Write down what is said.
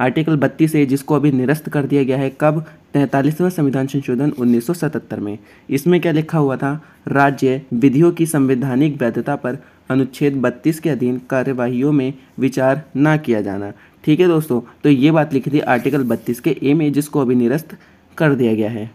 article बत्तीस ए जिसको अभी निरस्त कर दिया गया है कब तैंतालीसवां संविधान संशोधन 1977 में इसमें क्या लिखा हुआ था राज्य विधियों की संवैधानिक वैधता पर अनुच्छेद 32 के अधीन कार्यवाही में विचार ना किया जाना ठीक है दोस्तों तो ये बात लिखी थी आर्टिकल 32 के ए में जिसको अभी निरस्त कर दिया गया है